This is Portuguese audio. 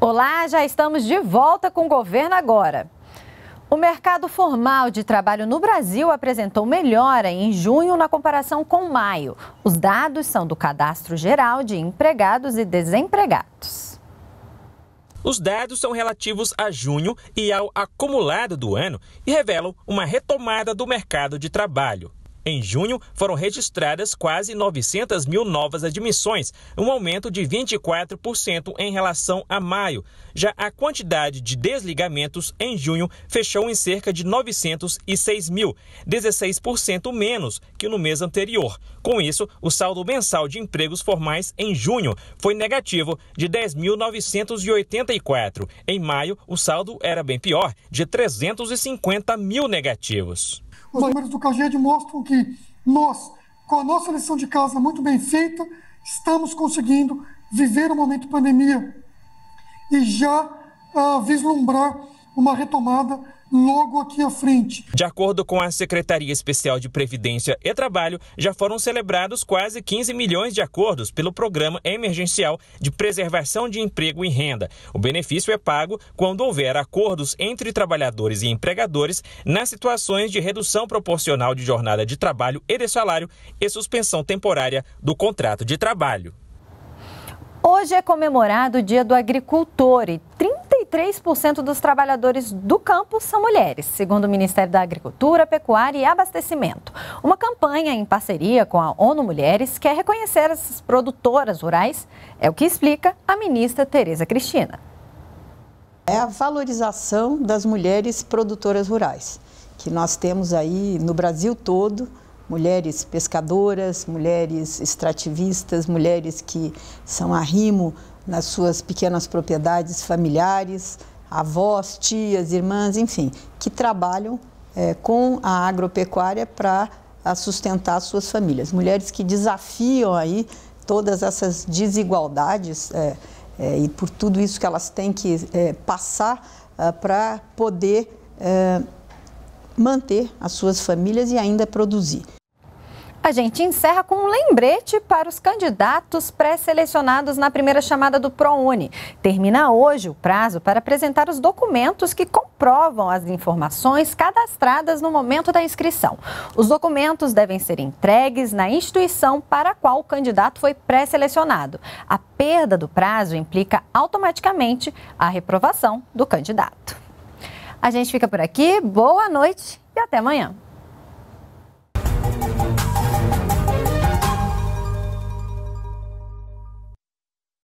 Olá, já estamos de volta com o governo agora. O mercado formal de trabalho no Brasil apresentou melhora em junho na comparação com maio. Os dados são do Cadastro Geral de Empregados e Desempregados. Os dados são relativos a junho e ao acumulado do ano e revelam uma retomada do mercado de trabalho. Em junho, foram registradas quase 900 mil novas admissões, um aumento de 24% em relação a maio. Já a quantidade de desligamentos em junho fechou em cerca de 906 mil, 16% menos que no mês anterior. Com isso, o saldo mensal de empregos formais em junho foi negativo de 10.984. Em maio, o saldo era bem pior, de 350 mil negativos. Os números do CAGED mostram que nós, com a nossa lição de casa muito bem feita, estamos conseguindo viver o momento pandemia e já uh, vislumbrar uma retomada logo aqui à frente. De acordo com a Secretaria Especial de Previdência e Trabalho, já foram celebrados quase 15 milhões de acordos pelo Programa Emergencial de Preservação de Emprego e Renda. O benefício é pago quando houver acordos entre trabalhadores e empregadores nas situações de redução proporcional de jornada de trabalho e de salário e suspensão temporária do contrato de trabalho. Hoje é comemorado o Dia do Agricultor e 30 3% dos trabalhadores do campo são mulheres, segundo o Ministério da Agricultura, Pecuária e Abastecimento. Uma campanha em parceria com a ONU Mulheres quer reconhecer essas produtoras rurais, é o que explica a ministra Tereza Cristina. É a valorização das mulheres produtoras rurais, que nós temos aí no Brasil todo mulheres pescadoras, mulheres extrativistas, mulheres que são arrimo nas suas pequenas propriedades familiares, avós, tias, irmãs, enfim, que trabalham é, com a agropecuária para ah, sustentar suas famílias. Mulheres que desafiam aí todas essas desigualdades é, é, e por tudo isso que elas têm que passar ah, para poder manter as suas famílias e ainda produzir. A gente encerra com um lembrete para os candidatos pré-selecionados na primeira chamada do ProUni. Termina hoje o prazo para apresentar os documentos que comprovam as informações cadastradas no momento da inscrição. Os documentos devem ser entregues na instituição para a qual o candidato foi pré-selecionado. A perda do prazo implica automaticamente a reprovação do candidato. A gente fica por aqui. Boa noite e até amanhã.